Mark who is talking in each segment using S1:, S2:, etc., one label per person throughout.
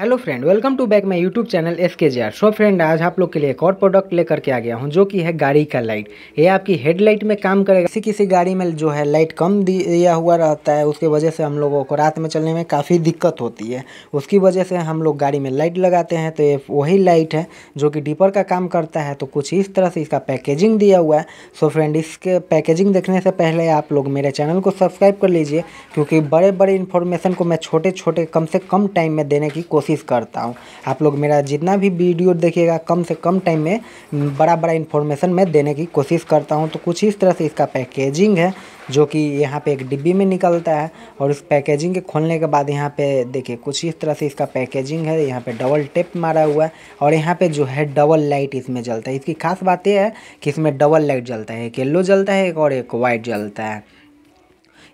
S1: hello friend welcome to back my YouTube channel S K J are so friend आज आप लोग के लिए एक और प्रोडक्ट लेकर के आ गया हूँ जो कि है गाड़ी का लाइट ये आपकी हेडलाइट में काम करेगा किसी किसी गाड़ी में जो है लाइट कम दिया हुआ रहता है उसके वजह से हम लोगों को रात में चलने में काफ़ी दिक्कत होती है उसकी वजह से हम लोग गाड़ी में लाइट लगाते हैं तो ये वही लाइट है जो कि डीपर का काम करता है तो कुछ इस तरह से इसका पैकेजिंग दिया हुआ है सो फ्रेंड इसके पैकेजिंग देखने से पहले आप लोग मेरे चैनल को सब्सक्राइब कर लीजिए क्योंकि बड़े बड़े इन्फॉर्मेशन को मैं छोटे छोटे कम से कम टाइम में देने की कोशिश कोशिश करता हूँ आप लोग मेरा जितना भी वीडियो देखिएगा कम से कम टाइम में बड़ा बड़ा इन्फॉर्मेशन मैं देने की कोशिश करता हूँ तो कुछ इस तरह से इसका पैकेजिंग है जो कि यहाँ पे एक डिब्बी में निकलता है और उस पैकेजिंग के खोलने के बाद यहाँ पे देखिए कुछ इस तरह से इसका पैकेजिंग है यहाँ पे डबल टेप मारा हुआ है और यहाँ पे जो है डबल लाइट इसमें जलता है इसकी खास बात यह है कि इसमें डबल लाइट जलता है एक येल्लो जलता है एक और एक वाइट जलता है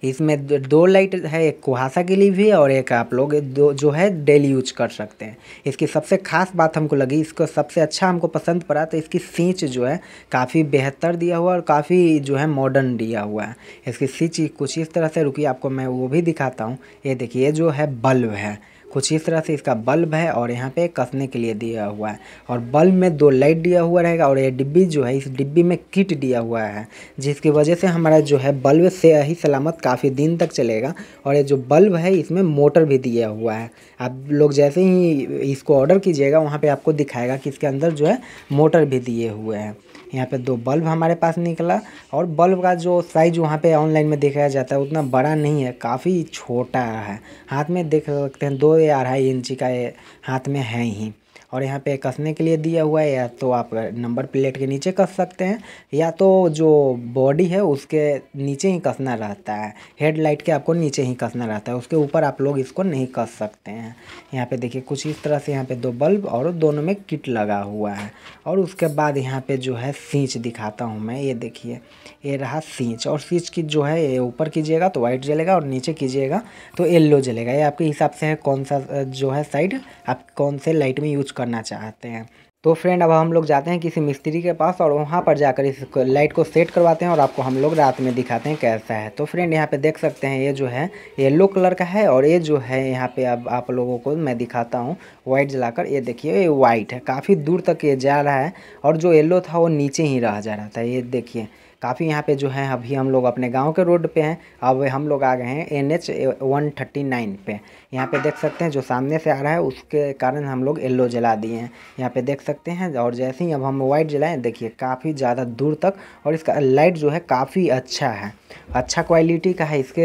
S1: इसमें दो लाइट है एक कुहासा के लिए भी और एक आप लोग दो जो है डेली यूज कर सकते हैं इसकी सबसे खास बात हमको लगी इसको सबसे अच्छा हमको पसंद पड़ा तो इसकी सींच जो है काफ़ी बेहतर दिया हुआ और काफ़ी जो है मॉडर्न दिया हुआ है इसकी सींच कुछ इस तरह से रुकी आपको मैं वो भी दिखाता हूँ ये देखिए जो है बल्ब है कुछ इस तरह से इसका बल्ब है और यहाँ पे कसने के लिए दिया हुआ है और बल्ब में दो लाइट दिया हुआ रहेगा और ये डिब्बी जो है इस डिब्बी में किट दिया हुआ है जिसकी वजह से हमारा जो है बल्ब से ही सलामत काफ़ी दिन तक चलेगा और ये जो बल्ब है इसमें मोटर भी दिया हुआ है आप लोग जैसे ही इसको ऑर्डर कीजिएगा वहाँ पर आपको दिखाएगा कि इसके अंदर जो है मोटर भी दिए हुए हैं यहाँ पे दो बल्ब हमारे पास निकला और बल्ब का जो साइज वहाँ पे ऑनलाइन में देखा जाता है उतना बड़ा नहीं है काफ़ी छोटा है हाथ में देख सकते हैं दो या अढ़ाई इंची का ये हाथ में है ही और यहाँ पे कसने के लिए दिया हुआ है या तो आप नंबर प्लेट के नीचे कस सकते हैं या तो जो बॉडी है उसके नीचे ही कसना रहता है हेडलाइट के आपको नीचे ही कसना रहता है उसके ऊपर आप लोग इसको नहीं कस सकते हैं यहाँ पे देखिए कुछ इस तरह से यहाँ पे दो बल्ब और दोनों में किट लगा हुआ है और उसके बाद यहाँ पर जो है सींच दिखाता हूँ मैं ये देखिए ये रहा सींच और सींच की जो है ये ऊपर कीजिएगा तो वाइट जलेगा और नीचे कीजिएगा तो येल्लो जलेगा ये आपके हिसाब से है कौन सा जो है साइड आप कौन से लाइट में यूज कर करना चाहते हैं तो फ्रेंड अब हम लोग जाते हैं किसी मिस्त्री के पास और वहाँ पर जाकर इस लाइट को सेट करवाते हैं और आपको हम लोग रात में दिखाते हैं कैसा है तो फ्रेंड यहाँ पे देख सकते हैं ये जो है येलो कलर का है और ये जो है यहाँ पे अब आप लोगों को मैं दिखाता हूँ वाइट जलाकर ये देखिए ये वाइट है काफ़ी दूर तक ये जा रहा है और जो येल्लो था वो नीचे ही रह जा रहा था ये देखिए काफ़ी यहाँ पे जो है अभी हम लोग अपने गांव के रोड पे हैं अब हम लोग आ गए हैं N H one thirty nine पे यहाँ पे देख सकते हैं जो सामने से आ रहा है उसके कारण हम लोग येल्लो जला दिए हैं यहाँ पे देख सकते सकते हैं और जैसे ही अब हम वाइट जलाएं देखिए काफ़ी ज़्यादा दूर तक और इसका लाइट जो है काफ़ी अच्छा है अच्छा क्वालिटी का है इसके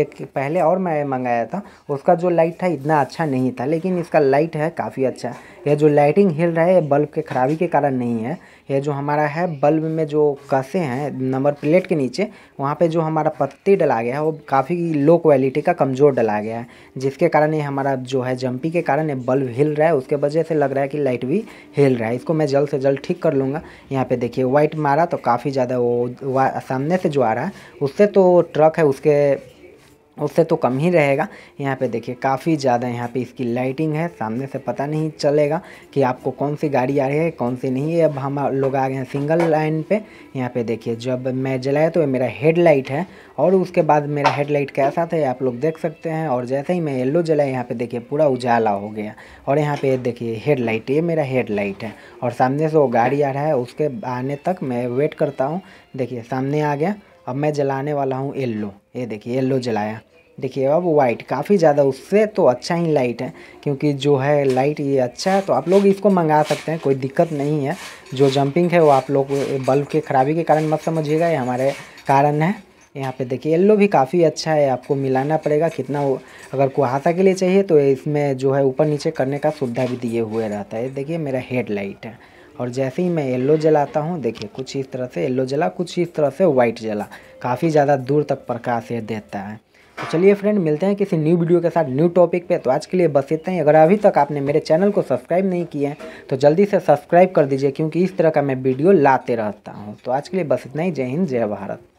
S1: एक पहले और मैं मंगाया था उसका जो लाइट था इतना अच्छा नहीं था लेकिन इसका लाइट है काफ़ी अच्छा यह जो लाइटिंग हिल रहा है ये बल्ब के ख़राबी के कारण नहीं है यह जो हमारा है बल्ब में जो कसे हैं नंबर प्लेट के नीचे वहाँ पे जो हमारा पत्ती डला गया है वो काफ़ी लो क्वालिटी का कमज़ोर डला गया है जिसके कारण ये हमारा जो है जंपी के कारण ये बल्ब हिल रहा है उसके वजह से लग रहा है कि लाइट भी हिल हिल रहा है इसको मैं जल्द से जल्द ठीक कर लूँगा यहाँ पे देखिए वाइट मारा तो काफ़ी ज़्यादा वो सामने से जो आ रहा है उससे तो ट्रक है उसके उससे तो कम ही रहेगा यहाँ पे देखिए काफ़ी ज़्यादा यहाँ पे इसकी लाइटिंग है सामने से पता नहीं चलेगा कि आपको कौन सी गाड़ी आ रही है कौन सी नहीं है अब हम लोग आ गए हैं सिंगल लाइन पे यहाँ पे देखिए जब मैं जलाया तो ये मेरा हेडलाइट है और उसके बाद मेरा हेडलाइट कैसा था आप लोग देख सकते हैं और जैसे ही मैं येल्लो जलाया यहाँ पर देखिए पूरा उजाला हो गया और यहाँ पर देखिए हेडलाइट ये मेरा हेडलाइट है और सामने से वो गाड़ी आ रहा है उसके आने तक मैं वेट करता हूँ देखिए सामने आ गया अब मैं जलाने वाला हूँ येल्लो ये देखिए येल्लो जलाया देखिए अब वाइट काफ़ी ज़्यादा उससे तो अच्छा ही लाइट है क्योंकि जो है लाइट ये अच्छा है तो आप लोग इसको मंगा सकते हैं कोई दिक्कत नहीं है जो जंपिंग है वो आप लोग बल्ब के ख़राबी के कारण मत समझिएगा ये हमारे कारण है यहाँ पे देखिए येल्लो भी काफ़ी अच्छा है आपको मिलाना पड़ेगा कितना वो अगर कुहासा के लिए चाहिए तो इसमें जो है ऊपर नीचे करने का सुविधा भी दिए हुए रहता है देखिए मेरा हेड लाइट है और जैसे ही मैं येल्लो जलाता हूँ देखिए कुछ इस तरह से येल्लो जला कुछ इस तरह से वाइट जला काफ़ी ज़्यादा दूर तक प्रकाश ये देता है तो चलिए फ्रेंड मिलते हैं किसी न्यू वीडियो के साथ न्यू टॉपिक पे तो आज के लिए बस इतना ही अगर अभी तक आपने मेरे चैनल को सब्सक्राइब नहीं किया है तो जल्दी से सब्सक्राइब कर दीजिए क्योंकि इस तरह का मैं वीडियो लाते रहता हूँ तो आज के लिए बस इतना ही जय हिंद जय भारत